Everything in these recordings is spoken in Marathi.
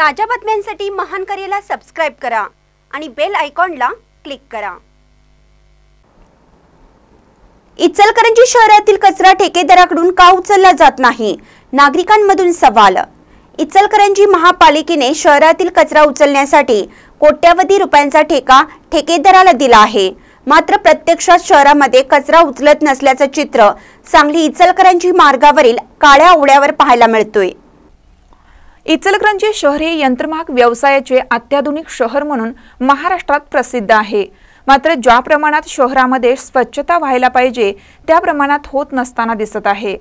ताज्या बातम्यांसाठी महान करेला सबस्क्राईब करा आणि बेल आयकॉनला क्लिक करा इचलकरंजी शहरातील कचरा ठेकेदाराकडून का उचलला जात नाही नागरिकांमधून सवाल इचलकरंजी महापालिकेने शहरातील कचरा उचलण्यासाठी कोट्यावधी रुपयांचा ठेका ठेकेदाराला दिला आहे मात्र प्रत्यक्षात शहरामध्ये कचरा उचलत नसल्याचं चित्र सांगली इचलकरंजी मार्गावरील काळ्या ओढ्यावर पाहायला मिळतोय इचलकरंजी हे यंत्रमाग व्यवसायाचे अत्याधुनिक शहर म्हणून महाराष्ट्रात प्रसिद्ध आहे मात्र ज्या प्रमाणात शहरामध्ये स्वच्छता व्हायला पाहिजे त्या प्रमाणात होत नसताना दिसत आहे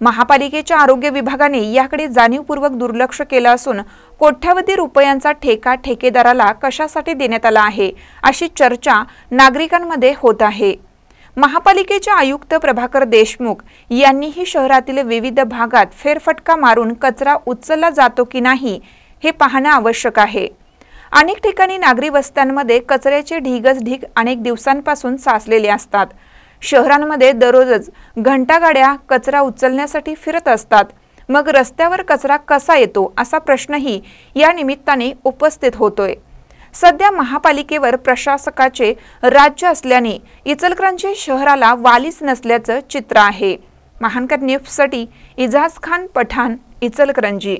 महापालिकेच्या आरोग्य विभागाने याकडे जाणीवपूर्वक दुर्लक्ष केलं असून कोट्यावधी रुपयांचा ठेका ठेकेदाराला कशासाठी देण्यात आला आहे अशी चर्चा नागरिकांमध्ये होत आहे महापालिकेचे आयुक्त प्रभाकर देशमुख यांनीही शहरातील विविध भागात फेरफटका मारून कचरा उचलला जातो की नाही हे पाहणं आवश्यक आहे अनेक ठिकाणी नागरी वस्त्यांमध्ये कचऱ्याचे ढिगच ढीग अनेक दिवसांपासून साचलेले असतात शहरांमध्ये दररोजच घंटागाड्या कचरा उचलण्यासाठी फिरत असतात मग रस्त्यावर कचरा कसा येतो असा प्रश्नही या निमित्ताने उपस्थित होतोय सध्या महापालिकेवर प्रशासकाचे राज्य असल्याने इचलकरंजी शहराला वालीच नसल्याचं चित्र आहे महानकर न्यूजसाठी इजाज खान पठाण इचलकरंजी